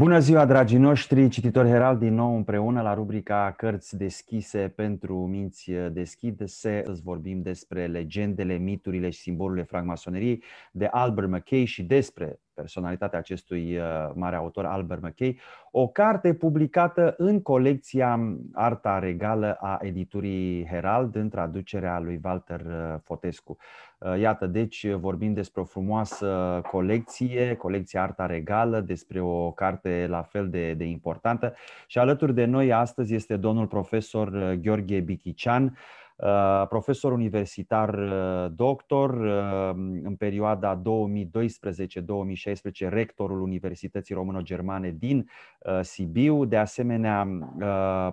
Bună ziua, dragii noștri cititori Herald, din nou împreună la rubrica Cărți deschise pentru minți deschise. Să vorbim despre legendele, miturile și simbolurile francmasoneriei de Albert McKay și despre personalitatea acestui uh, mare autor Albert McKay, o carte publicată în colecția um, Arta Regală a editurii Herald în traducerea lui Walter uh, Fotescu. Uh, iată, deci vorbim despre o frumoasă colecție, colecția Arta Regală, despre o carte la fel de, de importantă și alături de noi astăzi este domnul profesor Gheorghe Bichician, Uh, profesor universitar uh, doctor, uh, în perioada 2012-2016 rectorul Universității Româno-Germane din Sibiu, de asemenea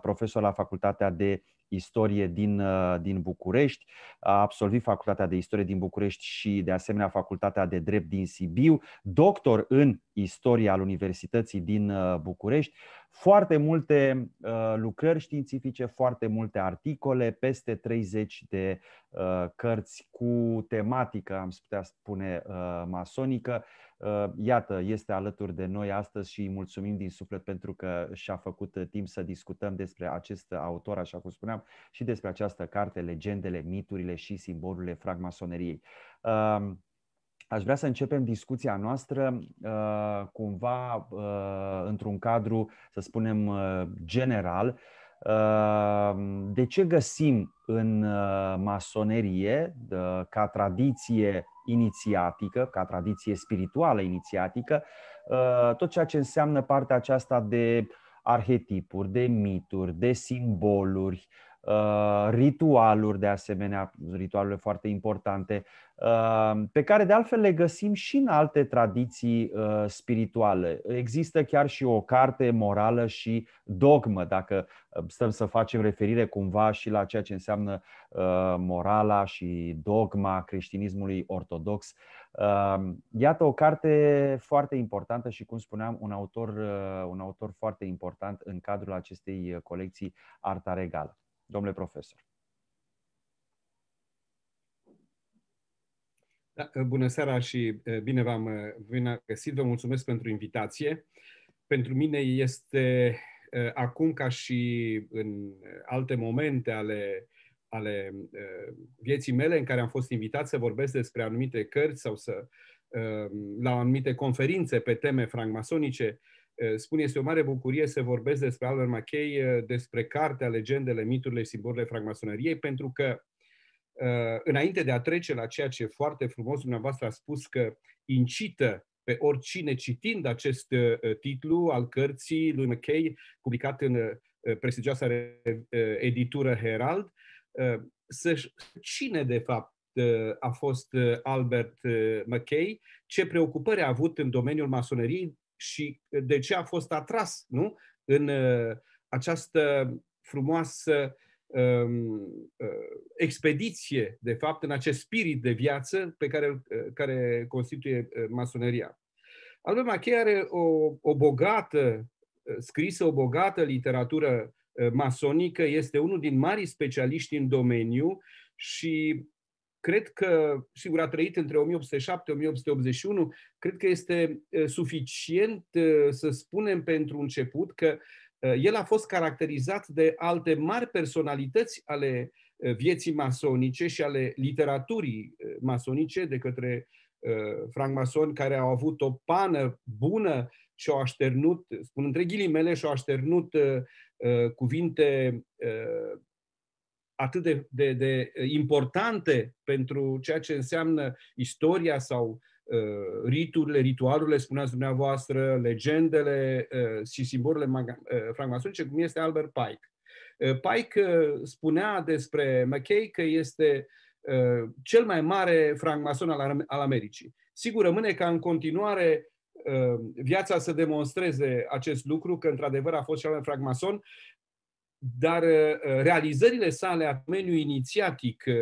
profesor la Facultatea de istorie din, din București, a absolvit Facultatea de Istorie din București și, de asemenea, Facultatea de Drept din Sibiu, doctor în istoria al Universității din București, foarte multe uh, lucrări științifice, foarte multe articole, peste 30 de uh, cărți cu tematică, am putea spune, uh, masonică. Uh, iată, este alături de noi astăzi și îi mulțumim din suflet pentru că și-a făcut uh, timp să discutăm despre acest autor, așa cum spuneam, și despre această carte, Legendele, miturile și simbolurile francmasoneriei. Uh, aș vrea să începem discuția noastră uh, cumva uh, într-un cadru, să spunem, uh, general. De ce găsim în masonerie, ca tradiție inițiatică, ca tradiție spirituală inițiatică, tot ceea ce înseamnă partea aceasta de arhetipuri, de mituri, de simboluri, uh, Uh, ritualuri de asemenea, ritualurile foarte importante, uh, pe care de altfel le găsim și în alte tradiții uh, spirituale. Există chiar și o carte morală și dogmă, dacă stăm să facem referire cumva și la ceea ce înseamnă morala și dogma creștinismului ortodox. Iată o carte foarte importantă și, cum spuneam, un autor, un autor foarte important în cadrul acestei colecții Arta Regală domnule profesor. Da, bună seara și bine v-am găsit. Vă mulțumesc pentru invitație. Pentru mine este acum ca și în alte momente ale, ale vieții mele în care am fost invitat să vorbesc despre anumite cărți sau să la anumite conferințe pe teme francmasonice, Eh, spun, este o mare bucurie să vorbesc despre Albert Mackey, eh, despre cartea, legendele, miturile și simbolurile francmasoneriei, pentru că eh, înainte de a trece la ceea ce foarte frumos dumneavoastră a spus că incită pe oricine citind acest titlu al cărții lui McKay, publicat în prestigioasa editură Herald, să cine de fapt a fost Albert McKay, ce preocupări a avut în domeniul masoneriei și de ce a fost atras nu? în uh, această frumoasă um, uh, expediție, de fapt, în acest spirit de viață pe care, uh, care constituie masoneria. Albert Mackey are o, o bogată, scrisă o bogată literatură masonică, este unul din marii specialiști în domeniu și cred că, sigur, a trăit între 1807-1881, cred că este suficient să spunem pentru început că el a fost caracterizat de alte mari personalități ale vieții masonice și ale literaturii masonice de către francmasoni care au avut o pană bună și au așternut, spun între ghilimele, și au așternut cuvinte atât de, de, de importante pentru ceea ce înseamnă istoria sau uh, riturile, ritualurile, spuneați dumneavoastră, legendele uh, și simbolurile uh, francmasonice, cum este Albert Pike. Pike spunea despre McKay că este cel mai mare francmason al, al Americii. Sigur, rămâne ca în continuare viața să demonstreze acest lucru, că într-adevăr a fost cel mai francmason, dar uh, realizările sale a domeniului inițiatic uh,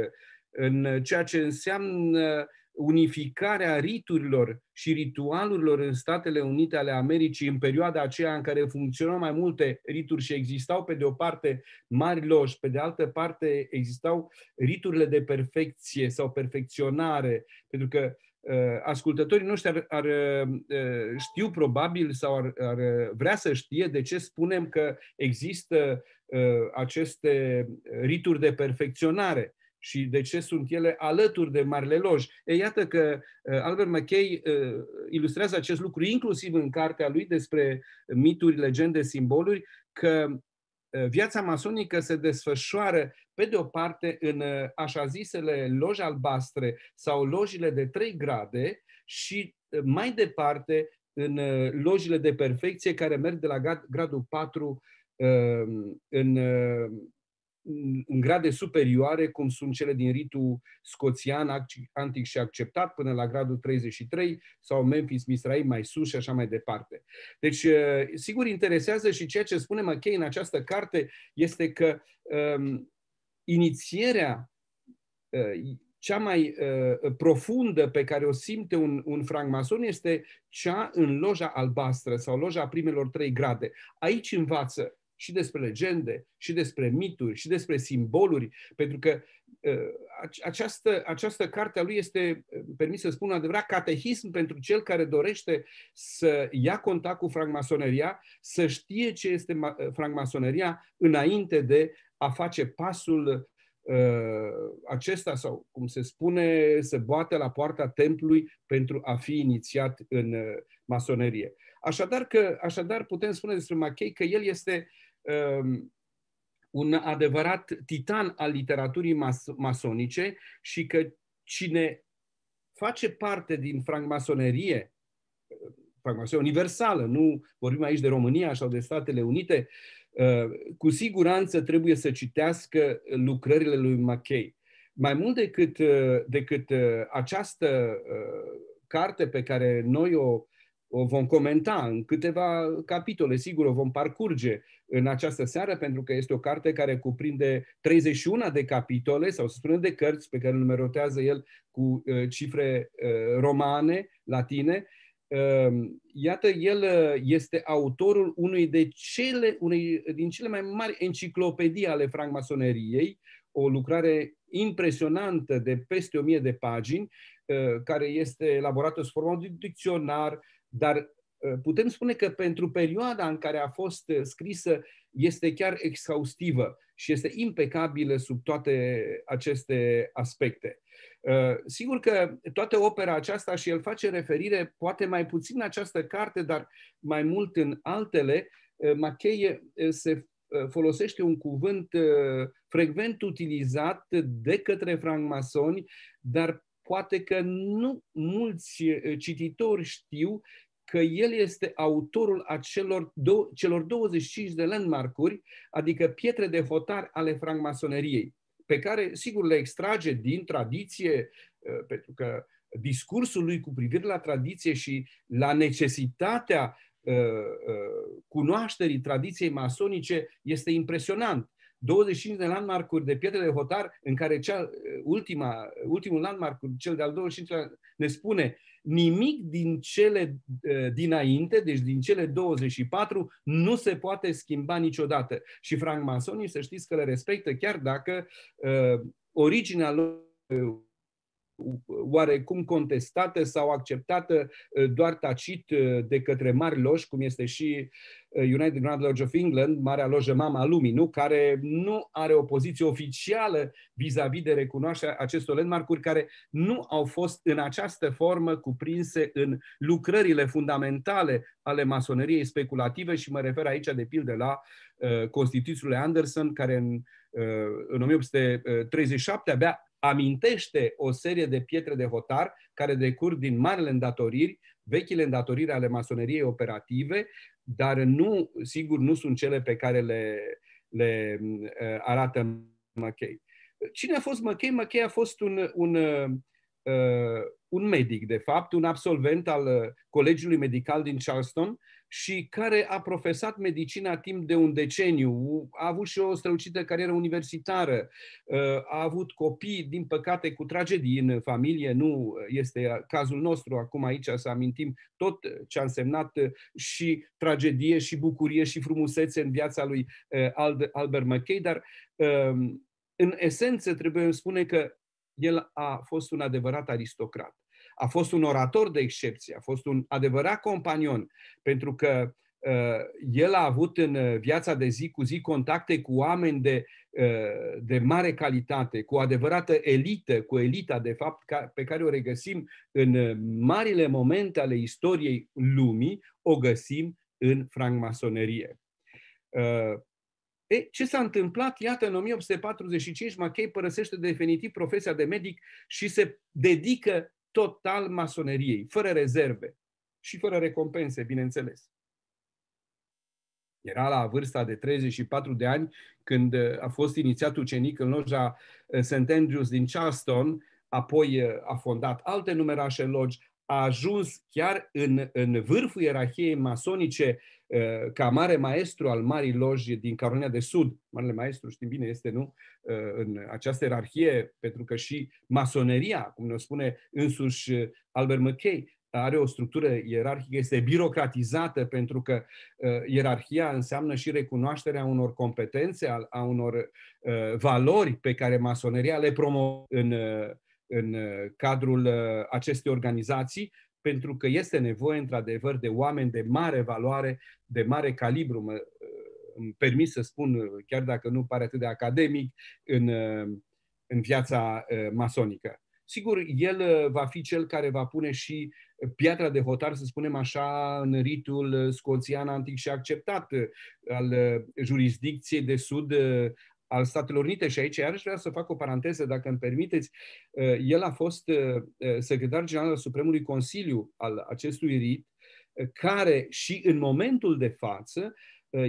în ceea ce înseamnă unificarea riturilor și ritualurilor în Statele Unite ale Americii în perioada aceea în care funcționau mai multe rituri și existau pe de o parte mari loși, pe de altă parte existau riturile de perfecție sau perfecționare, pentru că Ă, ascultătorii noștri ar, ar ă, știu probabil sau ar, ar vrea să știe de ce spunem că există ă, aceste rituri de perfecționare și de ce sunt ele alături de marile loji. E, iată că Albert McKay ilustrează acest lucru inclusiv în cartea lui despre mituri, legende, simboluri, că Uh, viața masonică se desfășoară, pe de o parte, în uh, așa zisele loji albastre sau lojile de trei grade și uh, mai departe în lojile de perfecție care merg de la gradul 4 în în grade superioare, cum sunt cele din ritul scoțian antic și acceptat, până la gradul 33, sau Memphis Misraim mai sus și așa mai departe. Deci, eh, sigur, interesează și ceea ce spune McKay în această carte este că um, inițierea uh, cea mai uh, profundă pe care o simte un, un francmason este cea în loja albastră sau loja primelor trei grade. Aici învață și despre legende, și despre mituri, și despre simboluri, pentru că ă, această, această carte a lui este, ă, permis să spun adevărat, catehism pentru cel care dorește să ia contact cu francmasoneria, să știe ce este ă, francmasoneria înainte de a face pasul acesta sau, cum se spune, să boate la poarta templului pentru a fi inițiat în masonerie. Așadar, că, așadar putem spune despre Machei că el este Um, un adevărat titan al literaturii mas- masonice și că cine face parte din francmasonerie, francmasonerie universală, nu vorbim aici de România sau de Statele Unite, uh, cu siguranță trebuie să citească lucrările lui Mackey. Mai mult decât, uh, decât uh, această carte pe care noi o o vom comenta în câteva capitole, sigur, o vom parcurge în această seară, pentru că este o carte care cuprinde 31 de capitole, sau să spunem de cărți pe care numerotează el cu uh, cifre uh, romane, latine. Um, iată, el uh, este autorul unui de cele, unei din cele mai mari enciclopedii ale francmasoneriei, o lucrare impresionantă de peste 1000 de pagini, care este elaborată sub forma de dicționar, dar uh, putem spune că pentru perioada în care a fost uh, scrisă este chiar exhaustivă și este impecabilă sub toate aceste aspecte. Uh, sigur că toată opera aceasta și el face referire poate mai puțin în această carte, dar mai mult în altele, Macheie se folosește un cuvânt frecvent utilizat de către francmasoni, dar poate că nu mulți cititori știu că el este autorul acelor do celor 25 de landmarkuri, adică pietre de hotar ale francmasoneriei, pe care, sigur, le extrage din tradiție, ă, pentru că discursul lui cu privire la tradiție și la necesitatea ă, ă, cunoașterii tradiției masonice este impresionant. 25 de landmarkuri de pietre de hotar, în care cea, ultima, ultimul landmark, cel de-al 25-lea, ne spune uh, nimic din cele eh, dinainte, deci din cele 24, nu se poate schimba niciodată. Și francmasonii, să știți că le respectă, chiar dacă uh, originea lor oarecum contestată sau acceptată uh, doar tacit uh, de către mari loși, cum este și uh, United Grand Lodge of England, marea lojă mama lumii, nu? care nu are o poziție oficială vis-a-vis de recunoașterea acestor landmark-uri care nu au fost în această formă cuprinse în lucrările fundamentale ale masoneriei speculative și mă refer aici de pildă la uh, Constituțiile Anderson, care în, uh, în 1837 abia amintește o serie de pietre de hotar care decurg din marele îndatoriri, vechile îndatoriri ale masoneriei operative, dar nu, sigur, nu sunt cele pe care le, le uh, arată McKay. Cine a fost McKay? McKay a fost un, un, uh, un medic, de fapt, un absolvent al uh, Colegiului Medical din Charleston, și care a profesat medicina timp de un deceniu, a avut și o strălucită carieră universitară, uh, a avut copii, din păcate, cu tragedii în familie, nu este cazul nostru acum aici să amintim tot ce a însemnat și tragedie și bucurie și frumusețe în viața lui uh, Albert McKay, dar uh, în esență trebuie să spune că el a fost un adevărat aristocrat a fost un orator de excepție, a fost un adevărat companion, pentru că uh, el a avut în uh, viața de zi cu zi contacte cu oameni de, uh, de mare calitate, cu adevărată elită, cu elita, de fapt, pe care o regăsim în marile momente ale istoriei lumii, o găsim în francmasonerie. E, ce s-a întâmplat? Iată, în 1845, Mackay părăsește definitiv profesia de medic și se dedică total masoneriei, fără rezerve și fără recompense, bineînțeles. Era la vârsta de 34 de ani când uh, a fost inițiat ucenic în loja uh, St. Andrews din Charleston, apoi uh, a fondat alte numerașe logi, a ajuns chiar în, în vârful ierarhiei masonice uh, ca mare maestru al Marii Loji din Carolina de Sud. Marele maestru, știm bine, este nu uh, în această ierarhie, pentru că și masoneria, cum ne spune însuși Albert McKay, are o structură ierarhică, este birocratizată pentru că uh, ierarhia înseamnă și recunoașterea unor competențe, a, a unor uh, valori pe care masoneria le promovează în uh, în uh, cadrul uh, acestei organizații, pentru că este nevoie, într-adevăr, de oameni de mare valoare, de mare calibru, mă, uh, îmi permis să spun, chiar dacă nu pare atât de academic, în, în viața masonică. Sigur, el va fi cel care va pune și piatra de hotar, să spunem așa, în ritul scoțian antic și acceptat al jurisdicției de sud al Statelor Unite și aici iarăși vreau să fac o paranteză, dacă îmi permiteți. Uh, el a fost uh, uh, secretar general al Supremului Consiliu al acestui rit, care și în momentul de față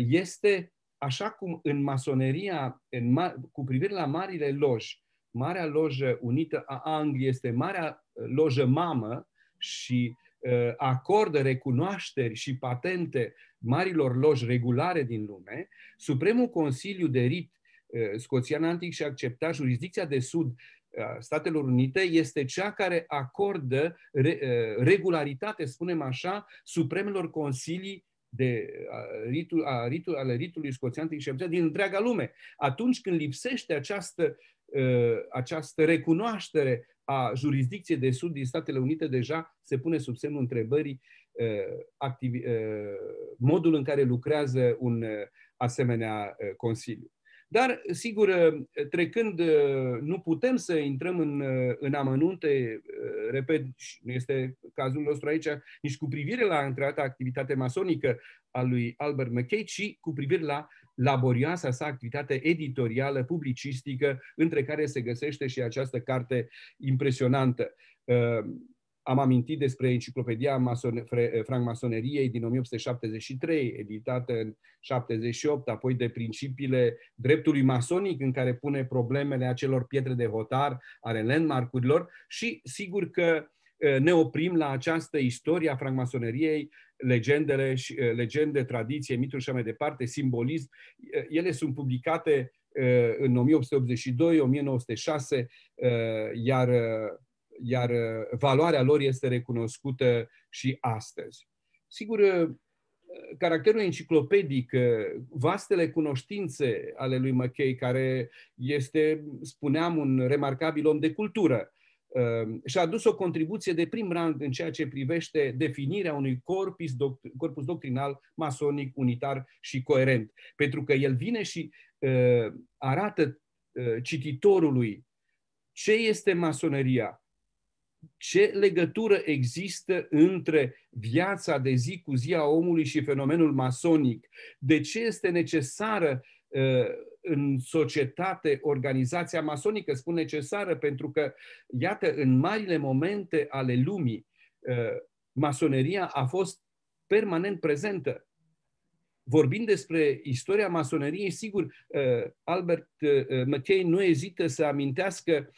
este așa cum în masoneria, în ma- cu privire la marile loji, Marea Lojă Unită a Angliei este Marea Lojă Mamă și uh, acordă recunoașteri și patente marilor loji regulare din lume, Supremul Consiliu de Rit Uh, scoțian antic și accepta jurisdicția de sud a Statelor Unite este cea care acordă uh, regularitate, spunem așa, supremelor consilii de a, ritul, a, ritul, ale ritului scoțiantic și din întreaga lume. Atunci când lipsește această, uh, această recunoaștere a jurisdicției de sud din Statele Unite, deja se pune sub semnul întrebării uh, modul în care lucrează un asemenea consiliu. Dar, sigur, trecând, nu putem să intrăm în, în amănunte, repet, nu este cazul nostru aici, nici cu privire la întreata activitate masonică a lui Albert McKay, ci cu privire la laborioasa sa activitate editorială, publicistică, între care se găsește și această carte impresionantă. Am amintit despre enciclopedia masone- eh, francmasoneriei din 1873, editată în 78, apoi de principiile dreptului masonic, în care pune problemele acelor pietre de hotar ale landmarcurilor și sigur că eh, ne oprim la această istorie a francmasoneriei, legendele, și, eh, legende, tradiție, mituri și mai departe, simbolism. Ele sunt publicate în 1882-1906, iar iar uh, valoarea lor este recunoscută și astăzi. Sigur, uh, caracterul enciclopedic, uh, vastele cunoștințe ale lui McKay, care este, spuneam, un remarcabil om de cultură, și-a adus o contribuție de prim rang în ceea ce privește definirea unui corpus, doct- corpus doctrinal masonic, unitar și coerent. Pentru că el vine și uh, arată uh, cititorului ce este masoneria, ce legătură există între viața de zi cu zi a omului și fenomenul masonic? De ce este necesară uh, în societate organizația masonică? Spun necesară pentru că, iată, în marile momente ale lumii, uh, masoneria a fost permanent prezentă. Vorbind despre istoria masoneriei, sigur, uh, Albert McKay nu ezită să amintească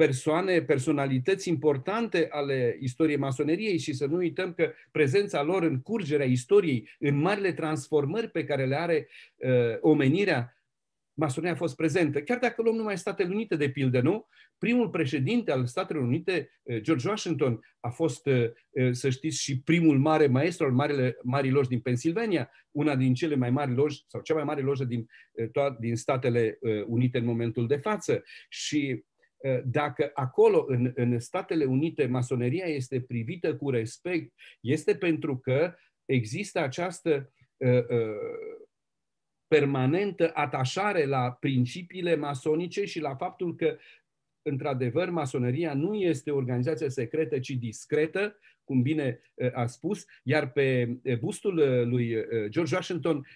persoane, personalități importante ale istoriei masoneriei și să nu uităm că prezența lor în curgerea istoriei, în marile transformări pe care le are uh, omenirea, masoneria a fost prezentă. Chiar dacă luăm numai Statele Unite, de pildă, nu? Primul președinte al Statelor Unite, uh, George Washington, a fost, uh, uh, să știți, și primul mare maestru al marele, marii loji din Pennsylvania, una din cele mai mari loji, sau cea mai mare lojă din, din Statele Unite în momentul de față. Și Eh, dacă acolo, în, în Statele Unite, masoneria este privită cu respect, este pentru că există această uh, uh, permanentă atașare la principiile masonice și la faptul că, într-adevăr, masoneria nu este o organizație secretă, ci discretă, cum bine uh, a spus, iar pe bustul lui George Washington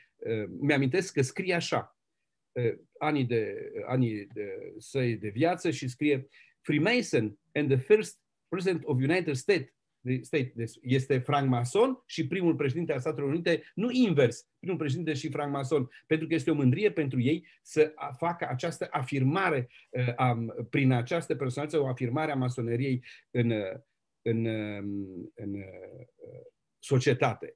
mi-amintesc că scrie așa, Eh, anii, de, anii de, săi de viață și scrie Freemason and the first president of United States State, este francmason și primul președinte al Statelor Unite, nu invers, primul președinte și francmason, pentru că este o mândrie pentru ei să facă această afirmare, eh, a, prin această personalitate, o afirmare a masoneriei în, eh, în, în societate.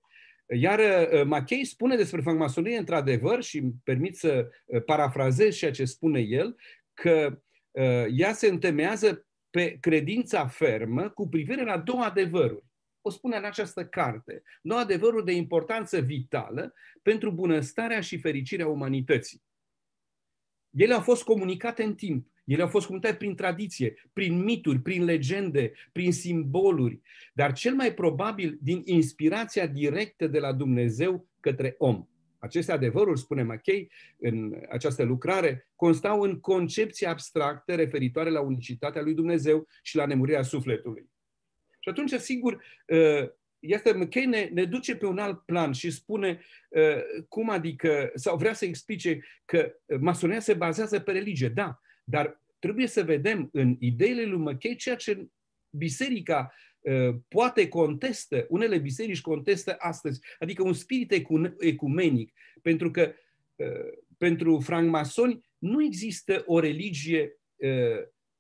Iar uh, Machei spune despre francmasonie, într-adevăr, și îmi permit să uh, parafrazez ceea ce spune el, că uh, ea se întemeiază pe credința fermă cu privire la două adevăruri. O spune în această carte. Două adevăruri de importanță vitală pentru bunăstarea și fericirea umanității. Ele au fost comunicate în timp ele au fost comunicate prin tradiție, prin mituri, prin legende, prin simboluri, dar cel mai probabil din inspirația directă de la Dumnezeu către om. Aceste adevăruri, spune Mackey în această lucrare, constau în concepții abstracte referitoare la unicitatea lui Dumnezeu și la nemurirea sufletului. Și atunci, sigur, uh, iată, McKay ne, ne duce pe un alt plan și spune uh, cum adică, sau vrea să explice că masonia se bazează pe religie. Da, dar trebuie să vedem în ideile lui McKay ceea ce biserica ă, poate contestă, unele biserici contestă astăzi, adică un spirit ecumenic, pentru că ă, pentru francmasoni nu există o religie ă,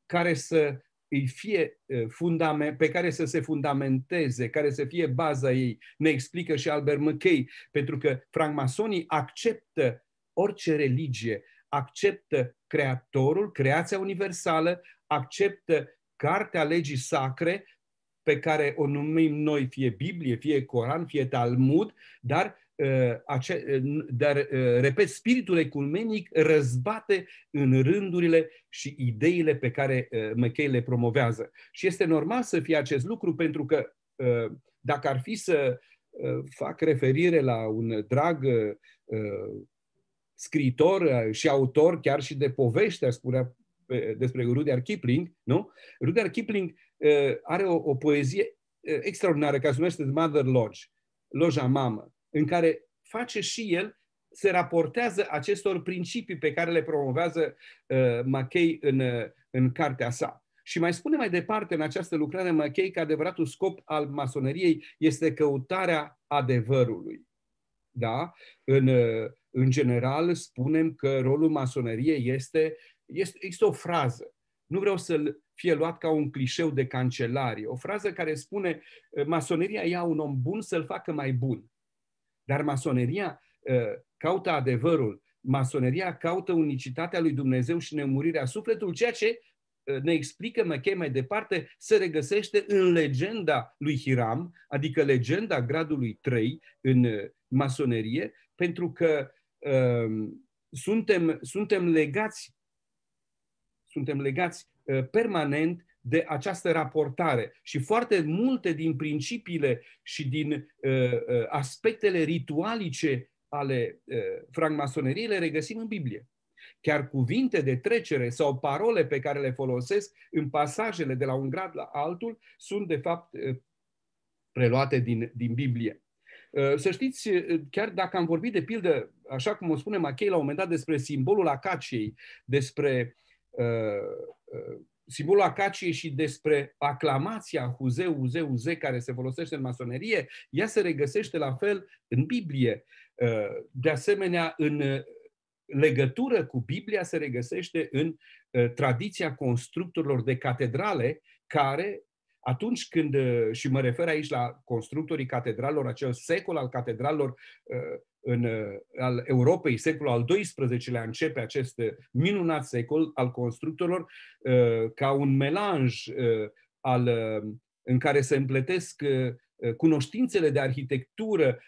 care să îi fie fundament, pe care să se fundamenteze, care să fie baza ei, ne explică și Albert McKay, pentru că francmasonii acceptă orice religie, acceptă Creatorul, creația universală, acceptă cartea legii sacre pe care o numim noi fie Biblie, fie Coran, fie Talmud, dar uh, ace, uh, dar, uh, repet, spiritul ecumenic răzbate în rândurile și ideile pe care McKay le promovează. Și este normal să fie acest lucru pentru că dacă ar fi să fac referire la un drag scriitor uh, și autor chiar și de povești, aș spunea despre Rudyard Kipling, nu? Rudyard Kipling uh, are o, o poezie uh, extraordinară care se numește The Mother Lodge, Loja Mamă, în care face și el se raportează acestor principii pe care le promovează uh, Mackey în, uh, în cartea sa. Și mai spune mai departe în această lucrare Mackey că adevăratul scop al masoneriei este căutarea adevărului. Da? În, uh, în general spunem că rolul masoneriei este, este, este o frază, nu vreau să fie luat ca un clișeu de cancelarie, o frază care spune eh, masoneria ia un om bun să-l facă mai bun. Dar masoneria eh, caută adevărul, masoneria caută unicitatea lui Dumnezeu și nemurirea sufletului, ceea ce eh, ne explică McKay mai departe, se regăsește în legenda lui Hiram, adică legenda gradului 3 în masonerie, pentru că Ehm, suntem, suntem legați, suntem legați permanent de această raportare și foarte multe din principiile și din aspectele ritualice ale francmasoneriei le regăsim în Biblie. Chiar cuvinte de trecere sau parole pe care le folosesc în pasajele de la un grad la altul sunt, de fapt, preluate din, din Biblie. Uh, să știți, uh, chiar dacă am vorbit de pildă, așa cum o spune Machei la un moment dat, despre simbolul acaciei, despre uh, uh simbolul acaciei și despre aclamația Huzeu, Huzeu, huze care se folosește în masonerie, ea se regăsește la fel în Biblie. Uh, de asemenea, în legătură cu Biblia se regăsește în uh, tradiția constructorilor de catedrale care atunci când, uh, și mă refer aici la constructorii catedralor, acel secol al catedralor uh, în, uh, al Europei, secolul al XII-lea începe acest minunat secol al constructorilor ca un melanj al, în care se împletesc cunoștințele de arhitectură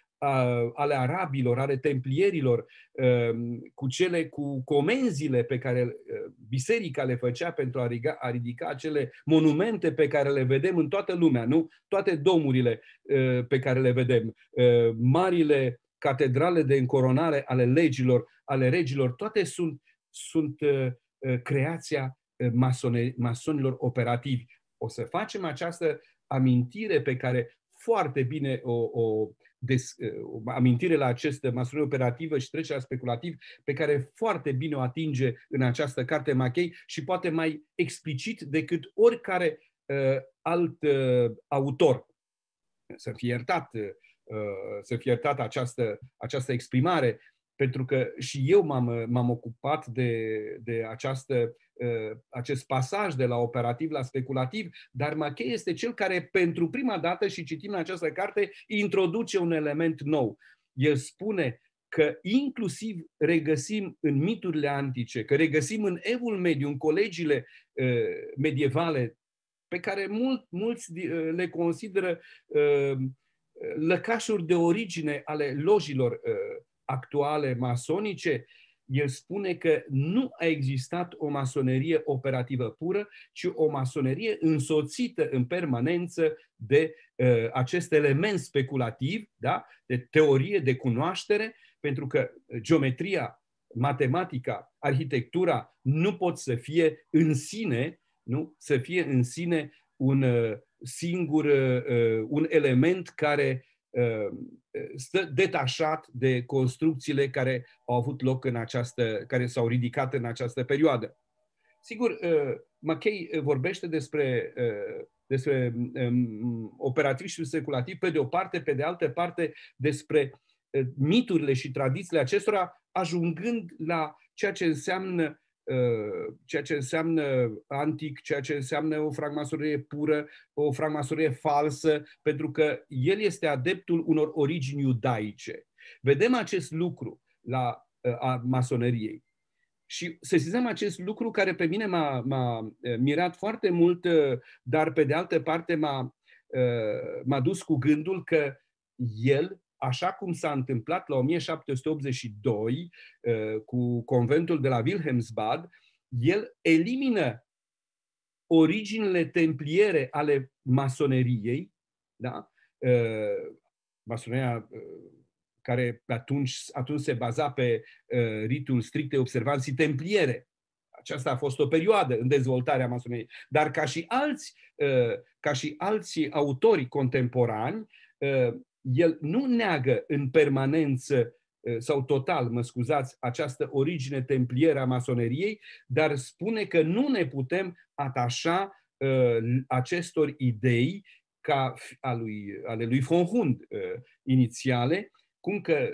ale arabilor, ale templierilor, um, cu cele cu comenzile pe care uh, biserica le făcea pentru a ridica, a ridica acele monumente pe care le vedem în toată lumea, nu? Toate domurile uh, pe care le vedem, uh, marile catedrale de încoronare ale legilor, ale regilor, toate sunt, sunt creația masone, masonilor operativi. O să facem această amintire pe care foarte bine o, o des, uh, amintire la aceste măsuri operative și trecerea speculativ pe care foarte bine o atinge în această carte Machei și poate mai explicit decât oricare uh, alt uh, autor. Să fie iertat, uh, să fie iertat această, această exprimare, pentru că și eu m-am, m-am ocupat de, de această Uh, acest pasaj de la operativ la speculativ, dar Mackey este cel care pentru prima dată, și citim în această carte, introduce un element nou. El spune că inclusiv regăsim în miturile antice, că regăsim în evul mediu, în colegiile uh, medievale, pe care mult, mulți uh, le consideră lăcașuri de origine ale lojilor actuale masonice, el spune că nu a existat o masonerie operativă pură, ci o masonerie însoțită în permanență de uh, acest element speculativ, da? de teorie, de cunoaștere, pentru că geometria, matematica, arhitectura nu pot să fie în sine, nu? să fie în sine un uh, singur, uh, un element care Um, stă detașat de construcțiile care au avut loc în această, care s-au ridicat în această perioadă. Sigur, uh, McKay vorbește despre, uh, despre um, și speculativ, pe de o parte, pe de altă parte, despre uh, miturile și tradițiile acestora, ajungând la ceea ce înseamnă Uh, ceea ce înseamnă antic, ceea ce înseamnă o fragmasorie pură, o fragmasorie falsă, pentru că el este adeptul unor origini iudaice. Vedem acest lucru la uh, a masoneriei. Și să zicem acest lucru care pe mine m-a, m-a uh, mirat foarte mult, dar pe de altă parte m-a, m-a dus cu gândul că el așa cum s-a întâmplat la 1782 uh, cu conventul de la Wilhelmsbad, el elimină originile templiere ale masoneriei, da? Uh, masoneria uh, care atunci, atunci se baza pe ritul stricte observanții templiere. Aceasta a fost o perioadă în dezvoltarea masoneriei. Dar ca și alți, ca și alți autori contemporani, el nu neagă în permanență eh, sau total, mă scuzați, această origine templieră a masoneriei, dar spune că nu ne putem atașa eh, acestor idei ca a lui, ale lui von Hund eh, inițiale, cum că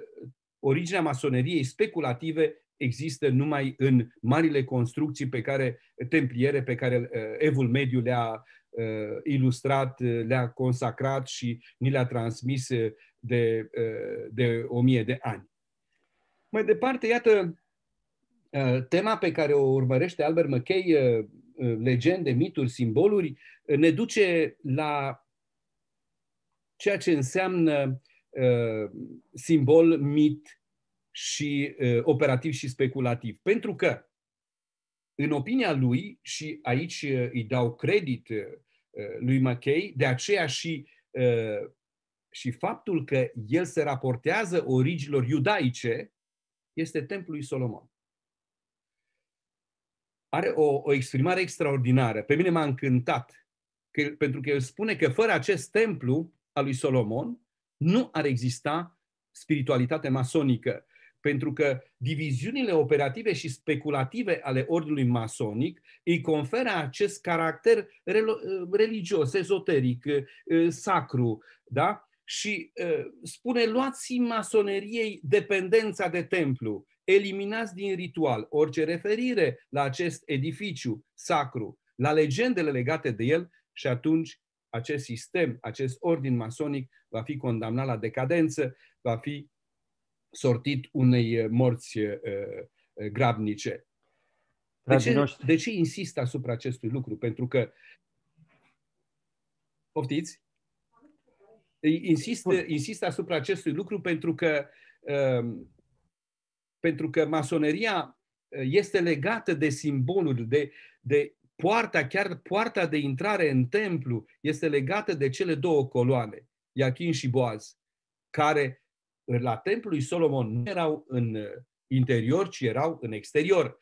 originea masoneriei speculative există numai în marile construcții pe care templiere pe care evul mediu le-a Uh, ilustrat, uh, le-a consacrat și ni le-a transmis uh, de, de o mie de ani. Mai departe, iată tema pe care o urmărește Albert McKay, legende, mituri, simboluri, ne duce la ceea ce înseamnă simbol, mit și operativ și speculativ. Pentru că, în opinia lui, și aici îi dau credit Uh, lui McKay, de aceea și, uh, și faptul că el se raportează originilor iudaice este templul lui Solomon. Are o, o exprimare extraordinară. Pe mine m-a încântat, că, pentru că el spune că fără acest templu al lui Solomon nu ar exista spiritualitate masonică pentru că diviziunile operative și speculative ale ordinului masonic îi conferă acest caracter uh, religios, ezoteric, uh, sacru, da? Și uh, spune, luați masoneriei dependența de templu, eliminați din ritual orice referire la acest edificiu sacru, la legendele legate de el și atunci acest sistem, acest ordin masonic va fi condamnat la decadență, va fi sortit unei eh, morți eh, eh, grabnice. De ce, de ce insist asupra acestui lucru? Pentru că Poftiți? Insist, insist asupra acestui lucru pentru că, ehm, pentru că masoneria este legată de simbolul, de, de poarta, chiar poarta de intrare în templu este legată de cele două coloane, Iachin și Boaz, care la templul lui Solomon nu erau în uh, interior, ci erau în exterior.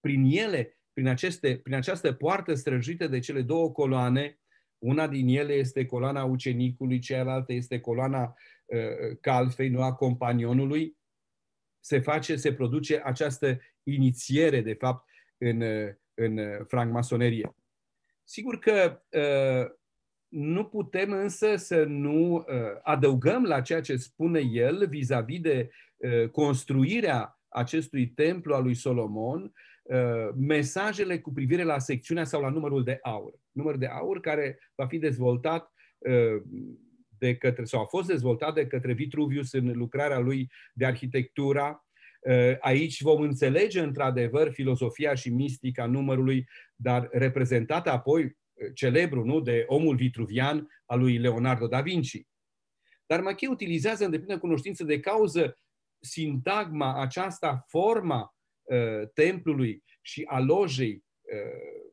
Prin ele, prin, aceste, prin această poartă străjită de cele două coloane, una din ele este coloana ucenicului, cealaltă este coloana uh, calfei, nu a companionului, se face, se produce această inițiere, de fapt, în, uh, în uh, francmasonerie. Sigur că uh, nu putem însă să nu uh, adăugăm la ceea ce spune el vis-a-vis de uh, construirea acestui templu al lui Solomon uh, mesajele cu privire la secțiunea sau la numărul de aur. Număr de aur care va fi dezvoltat de către, sau a fost dezvoltat de către Vitruvius în lucrarea lui de arhitectura. Aici vom înțelege într-adevăr filozofia și mistica numărului, dar reprezentată apoi celebru nu, de omul vitruvian al lui Leonardo da Vinci. Dar Machie utilizează în deplină cunoștință de cauză sintagma aceasta, forma uh, templului și a lojei uh,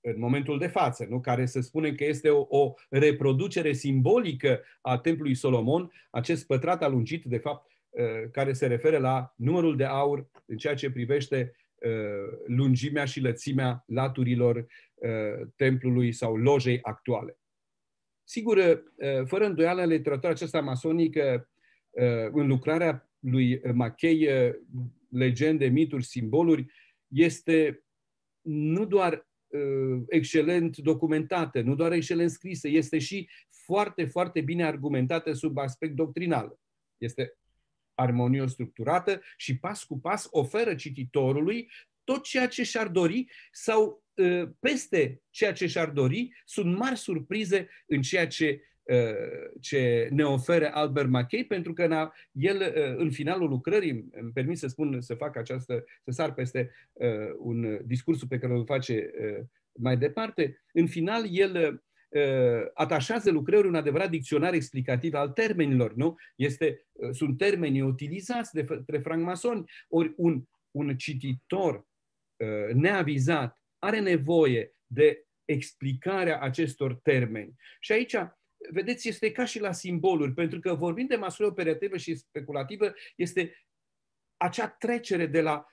în momentul de față, nu? care se spune că este o, o reproducere simbolică a templului Solomon, acest pătrat alungit, de fapt, uh, care se referă la numărul de aur în ceea ce privește Uh, lungimea și lățimea laturilor uh, templului sau lojei actuale. Sigur, uh, fără îndoială, literatura aceasta masonică, în lucrarea lui Machei, legende, mituri, simboluri, este nu doar excelent documentată, nu doar excelent scrisă, este și foarte, foarte bine argumentată sub aspect doctrinal. Este armonios structurată și pas cu pas oferă cititorului tot ceea ce și-ar dori sau ă, peste ceea ce și-ar dori, sunt mari surprize în ceea ce, ă, ce ne ofere Albert Mackey, pentru că el, ă, în finalul lucrării, îmi permis să spun, să fac această, să sar peste un discursul pe care îl face mai departe, în final el Uh, atașează lucrări un adevărat dicționar explicativ al termenilor, nu? Este, uh, sunt termeni utilizați de către francmasoni. Ori un, un cititor uh, neavizat are nevoie de explicarea acestor termeni. Și aici, vedeți, este ca și la simboluri, pentru că vorbind de masură operativă și speculativă, este acea trecere de la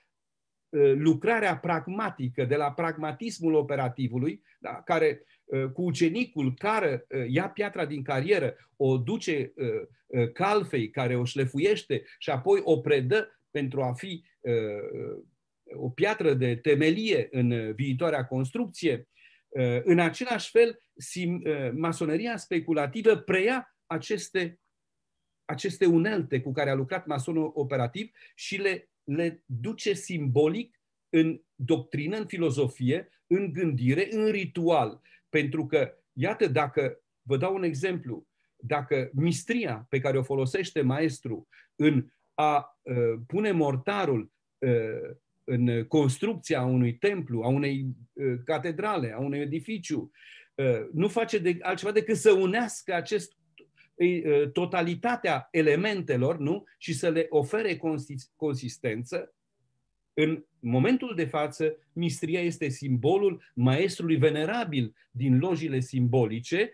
lucrarea pragmatică, de la pragmatismul operativului, da, care uh, Uh, cu ucenicul care uh, ia piatra din carieră, o duce uh, calfei care o șlefuiește și apoi o predă pentru a fi o piatră de temelie în viitoarea construcție. În același fel, masoneria speculativă preia aceste, aceste unelte cu care a lucrat masonul operativ și le, le duce simbolic în doctrină, în filozofie, în gândire, în ritual. Pentru că, iată, dacă, vă dau un exemplu, dacă mistria pe care o folosește maestru în a uh, pune mortarul uh, în construcția unui templu, a unei uh, catedrale, a unui edificiu, nu face de altceva decât să unească acest totalitatea elementelor, nu? Și să le ofere consistență, în momentul de față, mistria este simbolul maestrului venerabil din lojile simbolice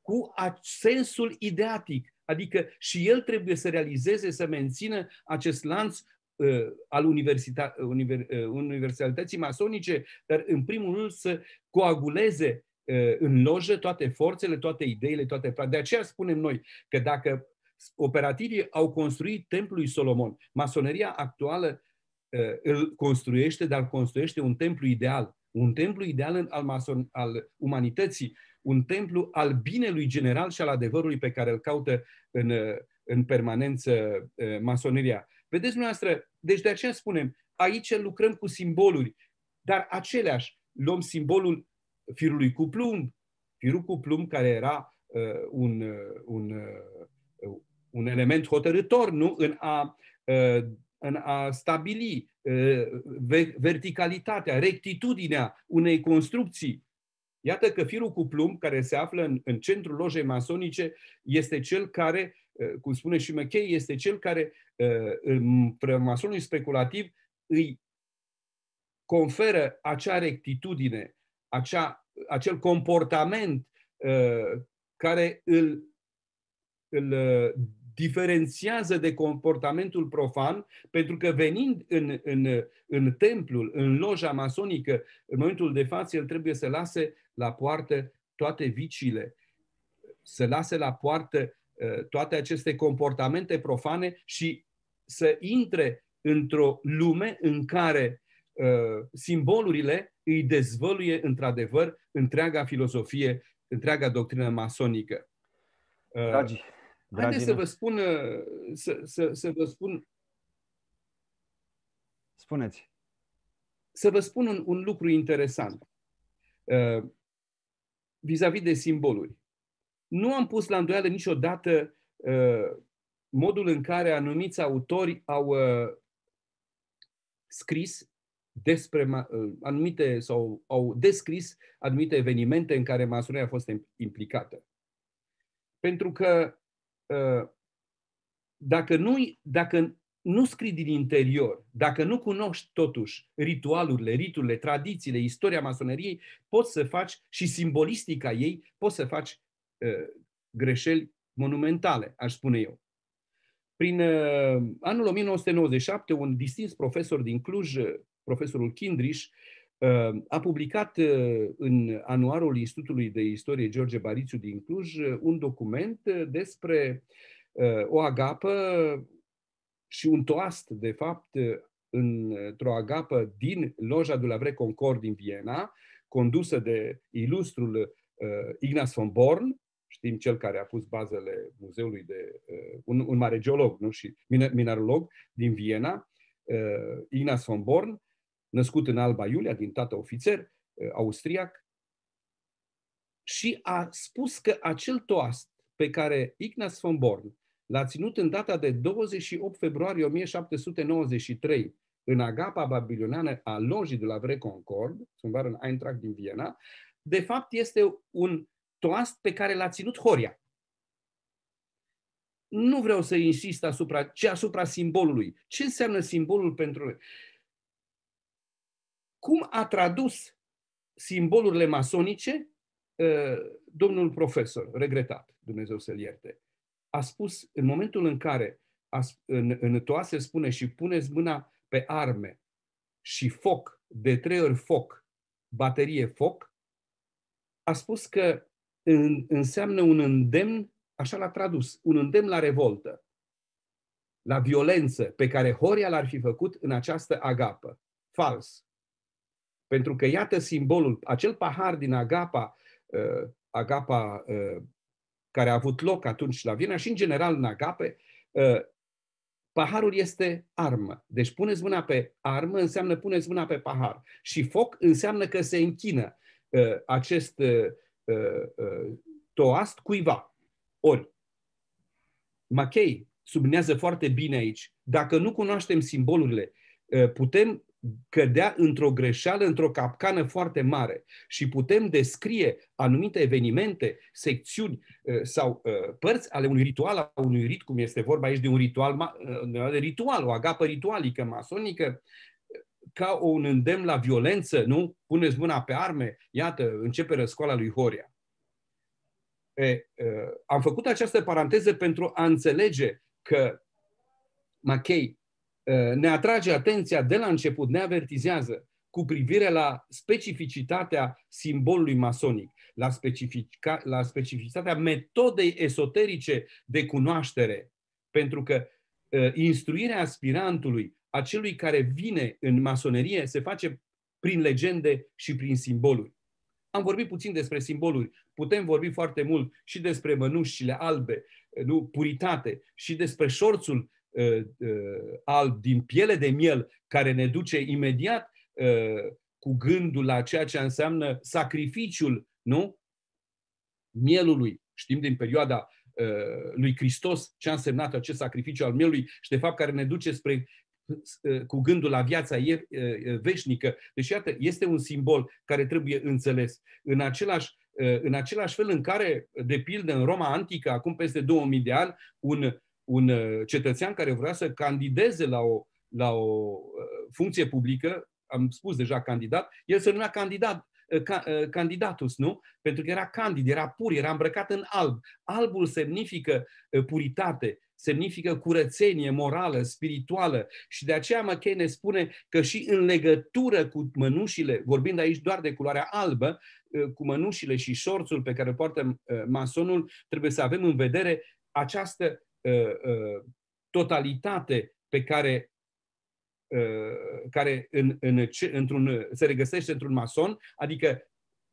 cu sensul ideatic, adică și el trebuie să realizeze, să mențină acest lanț uh, al universita- univer, uh, universalității masonice, dar în primul rând să coaguleze uh, în lojă toate forțele, toate ideile, toate... De aceea spunem noi că dacă operativii au construit templul lui Solomon, masoneria actuală Uh, îl construiește, dar construiește un templu ideal, un templu ideal al, mason, al umanității, un templu al binelui general și al adevărului pe care îl caută în, uh, în permanență uh, masoneria. Vedeți dumneavoastră, deci de aceea spunem, aici lucrăm cu simboluri, dar aceleași. Luăm simbolul firului cu plumb, firul cu plumb care era uh, un, un, uh, un element hotărător nu? în a uh, în a stabili ă, verticalitatea, rectitudinea unei construcții. Iată că firul cu plumb, care se află în, în centrul lojei masonice, este cel care, ă, cum spune și McKay, este cel care ă, în masonului speculativ îi conferă acea rectitudine, acea, acel comportament care îl, îl diferențiază de comportamentul profan, pentru că venind în, în, în templul, în loja masonică, în momentul de față, el trebuie să lase la poartă toate viciile, să lase la poartă ă, toate aceste comportamente profane și să intre într-o lume în care ă, simbolurile îi dezvăluie într-adevăr întreaga filozofie, întreaga doctrină masonică. Ă, Dragi, Haideți să vă spun, uh, să, să, să vă spun... Spuneți. Să vă spun un, un lucru interesant uh, vis-a-vis de simboluri. Nu am pus la îndoială niciodată uh, modul în care anumiți autori au uh, scris despre uh, anumite sau au descris anumite evenimente în care masonia a fost implicată. Pentru că Uh, dacă nu, dacă nu scrii din interior, dacă nu cunoști totuși ritualurile, riturile, tradițiile, istoria masoneriei, poți să faci și simbolistica ei, poți să faci uh, greșeli monumentale, aș spune eu. Prin uh, anul 1997, un distins profesor din Cluj, uh, profesorul Kindrich. Ehm, a publicat eh, în anuarul Institutului de Istorie George Barițiu din Cluj eh, un document eh, despre o agapă și un toast, de fapt, într-o agapă din loja de la Vre Concord din Viena, condusă de ilustrul Ignaz von Born, știm cel care a pus bazele muzeului de un, un mare geolog nu? și mineralog din Viena, Ignaz von Born, născut în Alba Iulia, din tată ofițer uh, austriac, și a spus că acel toast pe care Ignaz von Born l-a ținut în data de 28 februarie 1793 în agapa babiloneană a lojii de la Vreconcord, cumva în Eintracht din Viena, de fapt este un toast pe care l-a ținut Horia. Nu vreau să insist asupra ci asupra simbolului. Ce înseamnă simbolul pentru noi? cum a tradus simbolurile masonice uh, domnul profesor, regretat, Dumnezeu să-l ierte. A spus, în momentul în care a, în, în toase spune și puneți mâna pe arme și foc, de trei ori foc, baterie foc, a spus că în, înseamnă un îndemn, așa l-a tradus, un îndemn la revoltă, la violență pe care Horia l-ar fi făcut în această agapă. Fals. Pentru că, iată simbolul, acel pahar din Agapa, uh, Agapa uh, care a avut loc atunci la Viena și, în general, în Agape, uh, paharul este armă. Deci puneți mâna pe armă înseamnă puneți mâna pe pahar. Și foc înseamnă că se închină acest toast cuiva. Ori, Machei sublinează foarte bine aici, dacă nu cunoaștem simbolurile, putem cădea într-o greșeală, într-o capcană foarte mare și putem descrie anumite evenimente, secțiuni uh, sau uh, părți ale unui ritual, a unui rit, cum este vorba aici de un ritual, uh, de ritual o agapă ritualică, masonică, ca un îndemn la violență, nu? Puneți mâna pe arme, iată, începe răscoala lui Horia. E, am făcut această paranteză pentru a înțelege că Mackey Uh, ne atrage atenția de la început, ne avertizează cu privire la specificitatea simbolului masonic, la, specifica, la specificitatea metodei esoterice de cunoaștere, pentru că uh, instruirea aspirantului, acelui care vine în masonerie, se face prin legende și prin simboluri. Am vorbit puțin despre simboluri, putem vorbi foarte mult și despre mănușile albe, nu, puritate, și despre șorțul Uh, uh, alb, din piele de miel, care ne duce imediat uh, cu gândul la ceea ce înseamnă sacrificiul, nu? Mielului. Știm din perioada lui Hristos ce a însemnat acest sacrificiu al mielului și de fapt care ne duce spre cu gândul la viața veșnică. Deci, iată, este un simbol care trebuie înțeles. În același, în același fel în care, de pildă, în Roma Antică, acum peste 2000 de ani, un un uh, cetățean care vrea să candideze la o, la o uh, funcție publică, am spus deja candidat, el se numea candidat, uh, candidatus, nu? Pentru că era candid, era pur, era îmbrăcat în alb. Albul semnifică puritate, semnifică curățenie morală, spirituală și de aceea McKay ne spune că și în legătură cu mănușile, vorbind aici doar de culoarea albă, cu mănușile și șorțul pe care poartă masonul, trebuie să avem în vedere această Uh, uh, totalitate pe care, uh, care în, în, într-un, se regăsește într-un mason, adică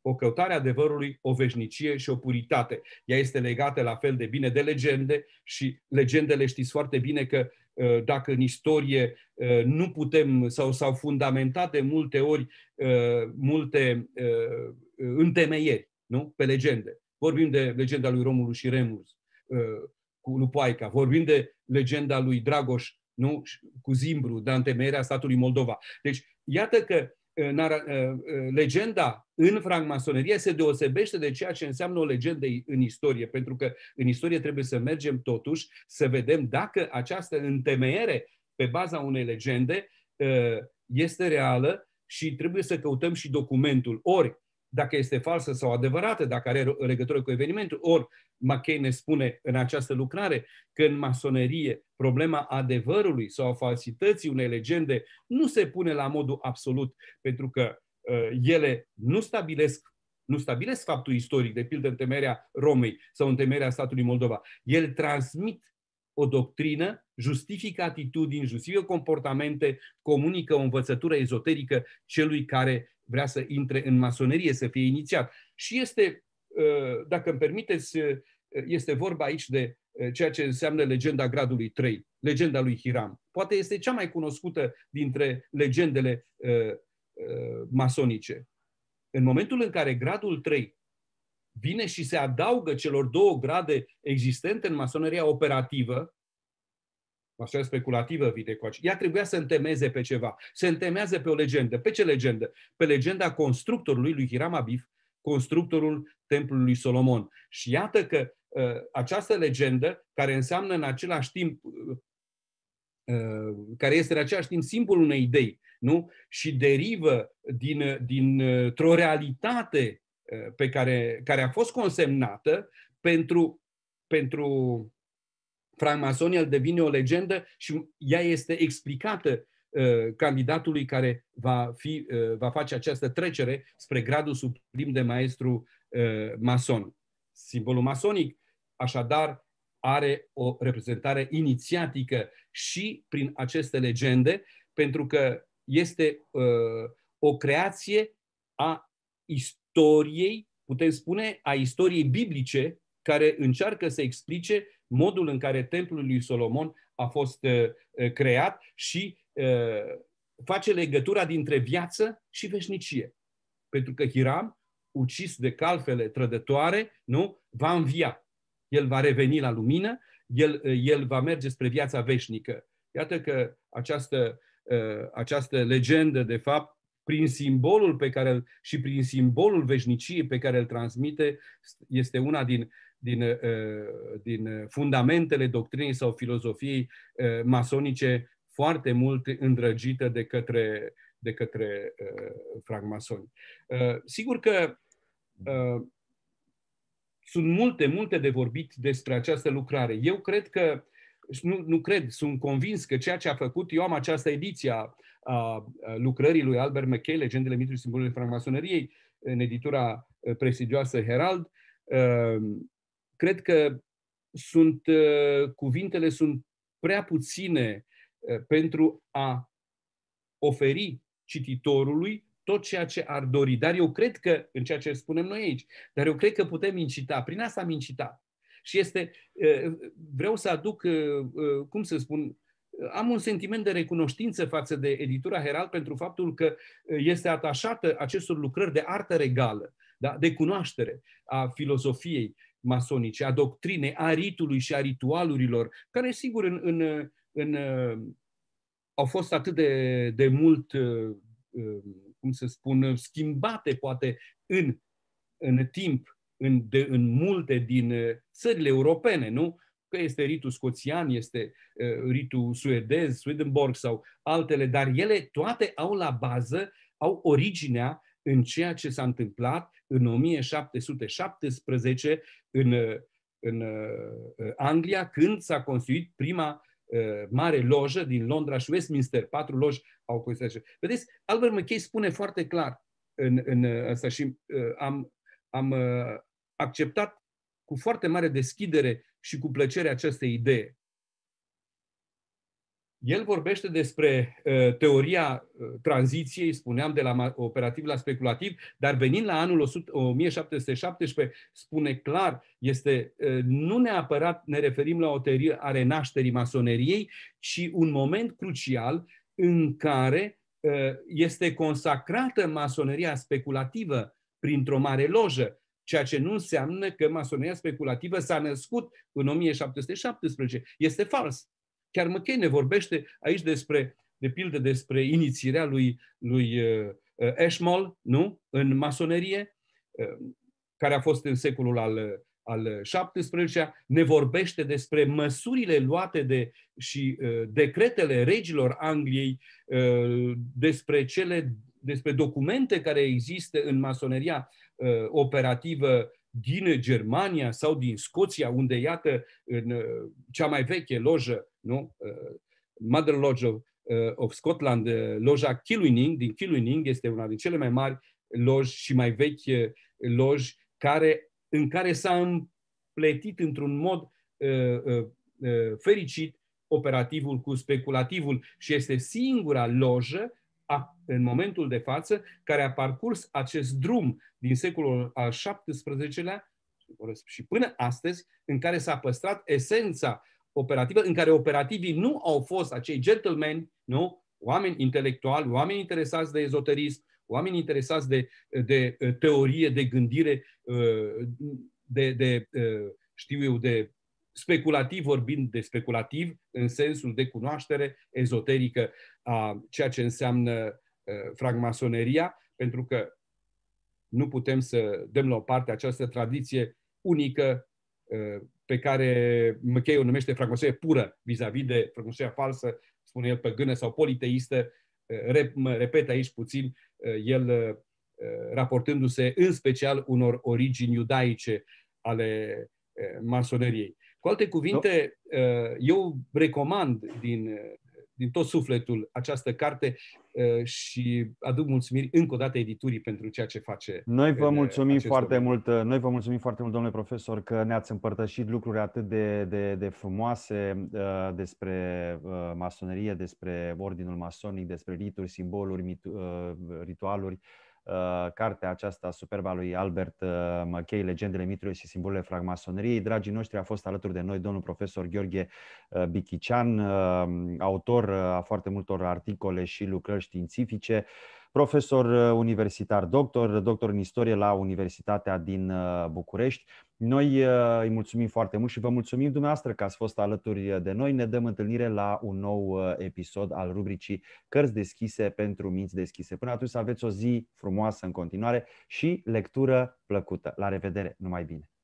o căutare a adevărului, o veșnicie și o puritate. Ea este legată la fel de bine de legende și legendele știți foarte bine că dacă în istorie nu putem sau s-au fundamentat de multe ori multe întemeieri nu? pe legende. Vorbim de legenda lui Romulus și Remus, cu Lupoaica, vorbim de legenda lui Dragoș nu? cu Zimbru, de întemeierea statului Moldova. Deci, iată că legenda în francmasonerie se deosebește de ceea ce înseamnă o legendă în istorie, pentru că în istorie trebuie să mergem totuși să vedem dacă această întemeiere pe baza unei legende este reală și trebuie să căutăm și documentul. Ori, dacă este falsă sau adevărată, dacă are legătură cu evenimentul. Ori McCain ne spune în această lucrare că în masonerie problema adevărului sau a falsității unei legende nu se pune la modul absolut, pentru că uh, ele nu stabilesc nu stabilesc faptul istoric, de pildă întemeierea Romei sau întemeierea statului Moldova. El transmit o doctrină, justifică atitudini, justifică comportamente, comunică o învățătură ezoterică celui care vrea să intre în masonerie, să fie inițiat. Și este, uh, dacă îmi permiteți, uh, este vorba aici de uh, ceea ce înseamnă legenda gradului 3, legenda lui Hiram. Poate este cea mai cunoscută dintre legendele masonice. În momentul în care gradul 3 vine și se adaugă celor două grade existente în masoneria operativă, așa speculativă Videcoace, ea trebuia să întemeze pe ceva. Se întemează pe o legendă. Pe ce legendă? Pe legenda constructorului lui Hiram Abif, constructorul templului Solomon. Și iată că uh, această legendă, care înseamnă în același timp, uh, care este în același timp simbolul unei idei, nu? Și derivă din, dintr-o realitate pe care, care a fost consemnată pentru, pentru el devine o legendă și ea este explicată uh, candidatului care va, fi, uh, va face această trecere spre gradul suprim de maestru uh, mason. Simbolul masonic, așadar, are o reprezentare inițiatică și prin aceste legende, pentru că este uh, o creație a istoriei, putem spune, a istoriei biblice, care încearcă să explice modul în care templul lui Solomon a fost uh, uh, creat și uh, face legătura dintre viață și veșnicie. Pentru că Hiram, ucis de calfele trădătoare, nu, va învia. El va reveni la lumină, el, el va merge spre viața veșnică. Iată că această, această legendă, de fapt, prin simbolul pe care și prin simbolul veșniciei pe care îl transmite, este una din, din, uh, din fundamentele doctrinei sau filozofiei uh, masonice foarte mult îndrăgită de către, de către uh, francmasoni. Sigur că sunt multe, multe de vorbit despre această lucrare. Eu cred că, nu, nu cred, sunt convins că ceea ce a făcut, eu am această ediție a a lucrării lui Albert McKay, Legendele, mitului simbolului simbolurile francmasoneriei, în editura uh, prestigioasă Herald. Cred că sunt, uh, cuvintele sunt prea puține uh, pentru a oferi cititorului tot ceea ce ar dori. Dar eu cred că, în ceea ce spunem noi aici, dar eu cred că putem incita. Prin asta am incitat. Și este, vreau să aduc, cum să spun, am un sentiment de recunoștință față de editura Herald pentru faptul că uh, este atașată acestor lucrări de artă regală, da? de cunoaștere a filozofiei masonice, a doctrinei, a ritului și a ritualurilor, care sigur în, în, uh, în, uh, au fost atât de, de mult, cum să spun, schimbate poate în, în timp, în, de, în multe din țările europene, nu? că este ritul scoțian, este ritul suedez, Swedenborg sau altele, dar ele toate au la bază, au originea în ceea ce s-a întâmplat în 1717 în, în Anglia, când s-a construit prima mare lojă din Londra și Westminster. Patru loji au construit Vedeți, Albert McKay spune foarte clar în, în asta și am, am acceptat cu foarte mare deschidere și cu plăcere această idee. El vorbește despre ă, teoria ă, tranziției, spuneam, de la operativ la speculativ, dar venind la anul 1717, spune clar, este ă, nu neapărat ne referim la o teorie a renașterii masoneriei, ci un moment crucial în care este consacrată masoneria speculativă printr-o mare lojă, ceea ce nu înseamnă că masoneria speculativă s-a născut în 1717. Este fals. Chiar McKay ne vorbește aici despre, de pildă, despre inițierea lui, lui Eshmol, uh, nu? În masonerie, uh, care a fost în secolul al al XVII-lea, ne vorbește despre măsurile luate de, și uh, decretele regilor Angliei, uh, despre cele despre documente care există în masoneria Uh, operativă din Germania sau din Scoția, unde, iată, în uh, cea mai veche lojă, nu? Uh, Mother Lodge of, of Scotland, loja Kilwinning, din Kilwinning, este una din cele mai mari loji și mai vechi loji care, în care s-a împletit într-un mod uh, uh, fericit operativul cu speculativul și este singura lojă în momentul de față, care a parcurs acest drum din secolul al XVII-lea și până astăzi, în care s-a păstrat esența operativă, în care operativii nu au fost acei gentlemen, nu? oameni intelectuali, oameni interesați de ezoterism, oameni interesați de, de teorie, de gândire, uh, de, de, uh, știu eu, de speculativ vorbind de speculativ, în sensul de cunoaștere ezoterică a ceea ce înseamnă uh, fragmasoneria, pentru că nu putem să dăm la o parte această tradiție unică uh, pe care McKay o numește fragmasonie pură vis-a-vis de fragmasonia falsă, spune el păgână sau politeistă, uh, mă repet aici puțin, el raportându-se în special unor origini iudaice ale masoneriei. Cu alte cuvinte, uh, eu recomand din, uh, din tot sufletul această carte uh, și aduc mulțumiri încă o dată editurii pentru ceea ce face. Noi vă mulțumim foarte mult, noi vă mulțumim foarte mult, domnule profesor, că ne-ați împărtășit lucruri atât de, de, de frumoase despre masonerie, despre ordinul masonic, despre rituri, simboluri, mit, ritualuri. Uh, cartea aceasta superbă a lui Albert uh, Măchei, Legendele, miturile și simbolurile fragmasoneriei. Dragii noștri, a fost alături de noi domnul profesor Gheorghe uh, Bichician, autor a foarte multor articole și lucrări științifice profesor uh, universitar, doctor, doctor în istorie la Universitatea din uh, București. Noi uh, îi mulțumim foarte mult și vă mulțumim dumneavoastră că ați fost alături de noi. Ne dăm întâlnire la un nou episod al rubricii Cărți deschise pentru minți deschise. Până atunci aveți o zi frumoasă în continuare și lectură plăcută. La revedere! Numai bine!